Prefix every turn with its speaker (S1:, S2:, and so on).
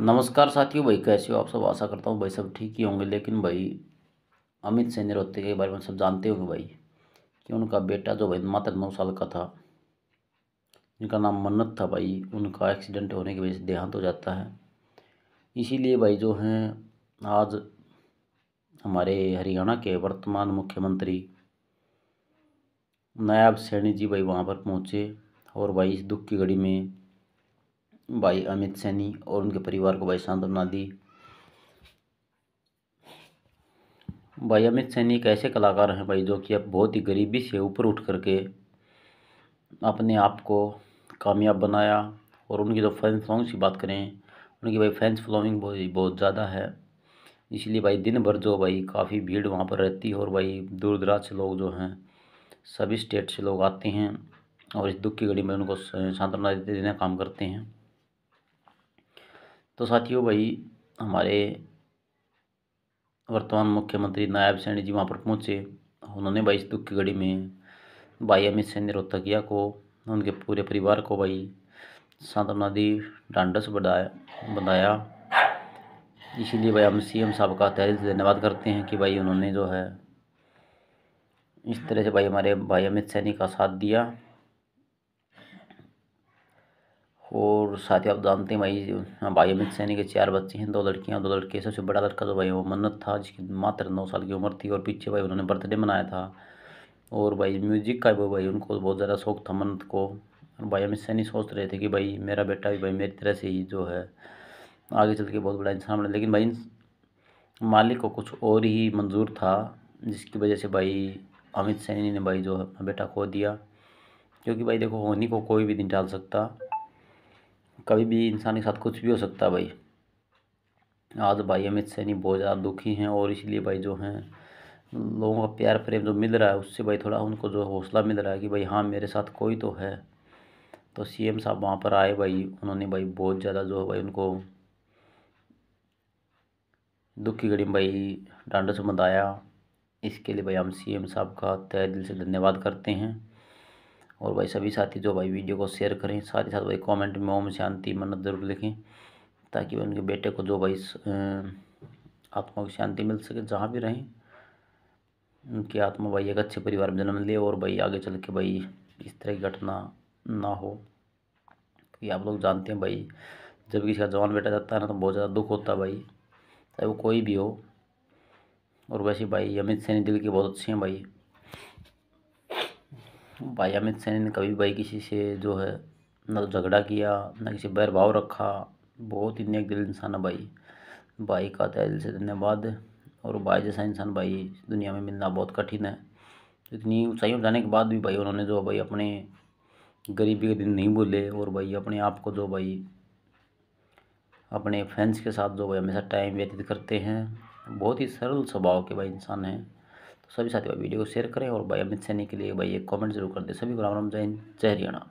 S1: नमस्कार साथियों भाई कैसे हो आप सब आशा करता हूँ भाई सब ठीक ही होंगे लेकिन भाई अमित सैन्य रोहते के बारे में सब जानते होंगे भाई कि उनका बेटा जो भाई मात्र नौ साल का था जिनका नाम मन्नत था भाई उनका एक्सीडेंट होने की वजह से देहांत हो जाता है इसीलिए भाई जो हैं आज हमारे हरियाणा के वर्तमान मुख्यमंत्री नायब सैनी जी भाई वहाँ पर पहुँचे और भाई इस दुख की घड़ी में भाई अमित सैनी और उनके परिवार को भाई सांत्वना दी भाई अमित सैनी एक ऐसे कलाकार हैं भाई जो कि अब बहुत ही गरीबी से ऊपर उठ करके अपने आप को कामयाब बनाया और उनकी जो फैंस सॉन्ग्स की बात करें उनकी भाई फैंस फॉलोइंग बहुत बहुत ज़्यादा है इसलिए भाई दिन भर जो भाई काफ़ी भीड़ वहाँ पर रहती है और भाई दूर दराज से लोग जो हैं सभी स्टेट से लोग आते हैं और इस दुख की घड़ी में उनको सांत्वना देने का काम करते हैं तो साथियों भाई हमारे वर्तमान मुख्यमंत्री नायब सैनी जी वहाँ पर पहुँचे उन्होंने भाई इस दुख की घड़ी में भाई अमित सैनी रोहतकिया को उनके पूरे परिवार को भाई सांत्वना दी डांडस बढ़ाया बनाया इसीलिए भाई हम सी एम साहब का से धन्यवाद करते हैं कि भाई उन्होंने जो है इस तरह से भाई हमारे भाई अमित सैनी का साथ दिया और साथ ही आप जानते हैं भाई हाँ, भाई अमित सैनी के चार बच्चे हैं दो लड़कियां दो लड़के सबसे बड़ा लड़का तो भाई वो मन्नत था जिसकी मात्र नौ साल की उम्र थी और पीछे भाई उन्होंने बर्थडे मनाया था और भाई म्यूजिक का भी भाई उनको बहुत ज़्यादा शौक था मन्नत को और भाई अमित सैनी सोच रहे थे कि भाई मेरा बेटा भी भाई मेरी तरह से ही जो है आगे चल के बहुत बड़ा इंसान बना लेकिन भाई मालिक को कुछ और ही मंजूर था जिसकी वजह से भाई अमित सैनी ने भाई जो है अपना बेटा खो दिया क्योंकि भाई देखो होनी को कोई भी नहीं डाल सकता कभी भी इंसान के साथ कुछ भी हो सकता है भाई आज भाई अमित सैनी बहुत ज़्यादा दुखी हैं और इसलिए भाई जो हैं लोगों का प्यार प्रेम जो मिल रहा है उससे भाई थोड़ा उनको जो हौसला मिल रहा है कि भाई हाँ मेरे साथ कोई तो है तो सीएम साहब वहाँ पर आए भाई उन्होंने भाई बहुत ज़्यादा जो भाई उनको दुखी घड़ी में भाई डांडा से मदाया इसके लिए भाई हम सी साहब का तय दिल से धन्यवाद करते हैं और भाई सभी साथी जो भाई वीडियो को शेयर करें साथ ही साथ भाई कमेंट में ओम शांति मन्नत ज़रूर लिखें ताकि उनके बेटे को जो भाई आत्मा को शांति मिल सके जहाँ भी रहें उनकी आत्मा भाई एक अच्छे परिवार में जन्म ले और भाई आगे चल के भाई इस तरह की घटना ना हो क्योंकि आप लोग जानते हैं भाई जब किसी का जवान बेटा जाता है ना तो बहुत ज़्यादा दुख होता है भाई चाहे वो कोई भी हो और वैसे भाई अमित सैनी दिल के बहुत अच्छे हैं भाई भाई अमित सैनी ने कभी भाई किसी से जो है ना तो झगड़ा किया ना किसी बैर भाव रखा बहुत ही नेक दिल इंसान है भाई भाई का तो दिल से धन्यवाद और भाई जैसा इंसान भाई दुनिया में मिलना बहुत कठिन है इतनी ऊँचाइयों जाने के बाद भी भाई उन्होंने जो भाई अपने गरीबी के दिन नहीं बोले और भाई अपने आप को जो भाई अपने फ्रेंड्स के साथ जो भाई हमेशा टाइम व्यतीत करते हैं बहुत ही सरल स्वभाव के भाई इंसान हैं सभी साथियों वीडियो को शेयर करें और भाई अमित सैनी के लिए भाई एक कमेंट जरूर कर दें सभी को राम राम जय हिंद जय हरियाणा